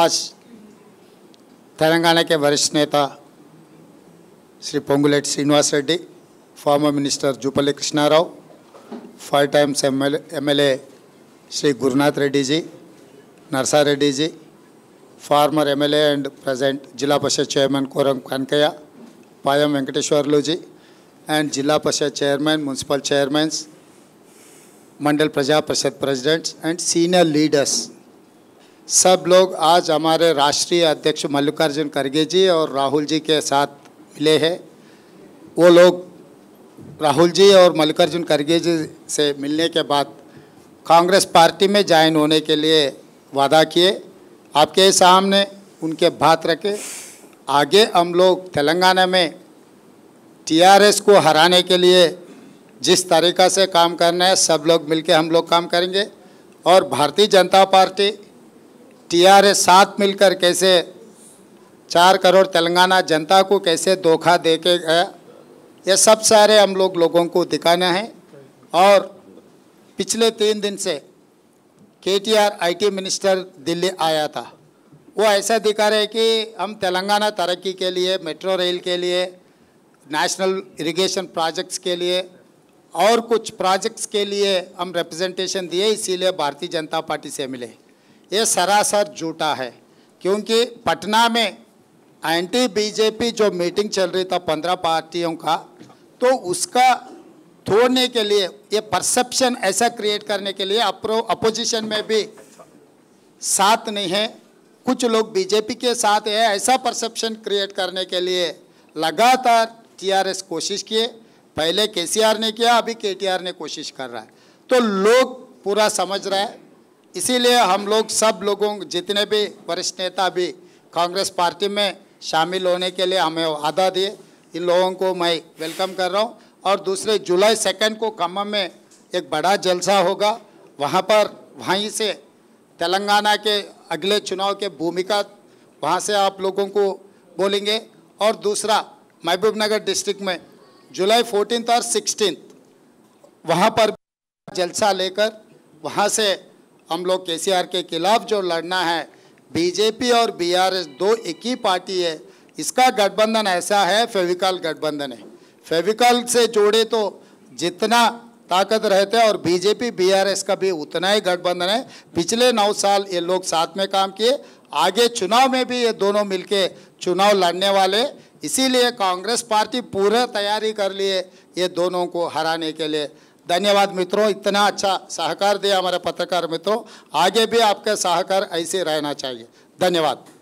आज तेलंगाना వరిష్ఠ నేత Shri Shri Ponguleti Srinivas Reddy former minister Jupally Krishna Rao five times M L Shri Gurunath Reddy former MLA and present Zilla Parishad chairman Koram Kanakaiah Payam Venkateswarlu ji and Zilla Parishad chairman municipal chairmans Mandal Praja Parishad presidents and senior leaders सब लोग आज हमारे राष्ट्रीय अध्यक्ष मल्लिकार्जुन खड़गे जी और राहुल जी के साथ मिले हैं वो लोग राहुल जी और मल्लिकार्जुन खड़गे जी से मिलने के बाद कांग्रेस पार्टी में ज्वाइन होने के लिए वादा किए आपके सामने उनके बात रखे आगे हम लोग तेलंगाना में टीआरएस को हराने के लिए जिस तरीक़ा से काम करना है सब लोग मिलकर हम लोग काम करेंगे और भारतीय जनता पार्टी टीआरएस साथ मिलकर कैसे चार करोड़ तेलंगाना जनता को कैसे धोखा दे के गया ये सब सारे हम लोग लोगों को दिखाना है और पिछले तीन दिन से K T R I T minister Delhi आया था वो ऐसा दिखा रहे कि हम तेलंगाना तरक्की के लिए मेट्रो रेल के लिए नेशनल इरिगेशन प्रोजेक्ट्स के लिए और कुछ प्रोजेक्ट्स के लिए हम रिप्रेजेंटेशन दिए इसीलिए भारतीय जनता पार्टी से मिले ये सरासर झूठा है क्योंकि पटना में एंटी बीजेपी जो मीटिंग चल रही था पंद्रह पार्टियों का तो उसका तोड़ने के लिए ये परसेप्शन ऐसा क्रिएट करने के लिए अप्रो अपोजिशन में भी साथ नहीं है कुछ लोग बीजेपी के साथ है ऐसा परसेप्शन क्रिएट करने के लिए लगातार टीआरएस कोशिश किए पहले केसीआर ने किया अभी केटीआर ने कोशिश कर रहा है तो लोग पूरा समझ रहा है इसीलिए हम लोग सब लोगों जितने भी वरिष्ठ नेता भी कांग्रेस पार्टी में शामिल होने के लिए हमें आधा दिए इन लोगों को मैं वेलकम कर रहा हूँ और दूसरे जुलाई सेकेंड को खम्मा में एक बड़ा जलसा होगा वहाँ पर वहीं से तेलंगाना के अगले चुनाव के भूमिका वहाँ से आप लोगों को बोलेंगे और दूसरा महबूब नगर डिस्ट्रिक्ट में जुलाई फोर्टीन और सिक्सटीन वहाँ पर जलसा लेकर वहाँ से हम लोग के के खिलाफ जो लड़ना है बीजेपी और बीआरएस दो एक ही पार्टी है इसका गठबंधन ऐसा है फेविकॉल गठबंधन है फेविकॉल से जोड़े तो जितना ताकत रहते हैं और बीजेपी बीआरएस का भी उतना ही गठबंधन है पिछले नौ साल ये लोग साथ में काम किए आगे चुनाव में भी ये दोनों मिलके चुनाव लड़ने वाले इसीलिए कांग्रेस पार्टी पूरा तैयारी कर लिए ये दोनों को हराने के लिए धन्यवाद मित्रों इतना अच्छा सहकार दिया हमारे पत्रकार मित्रों आगे भी आपका सहकार ऐसे रहना चाहिए धन्यवाद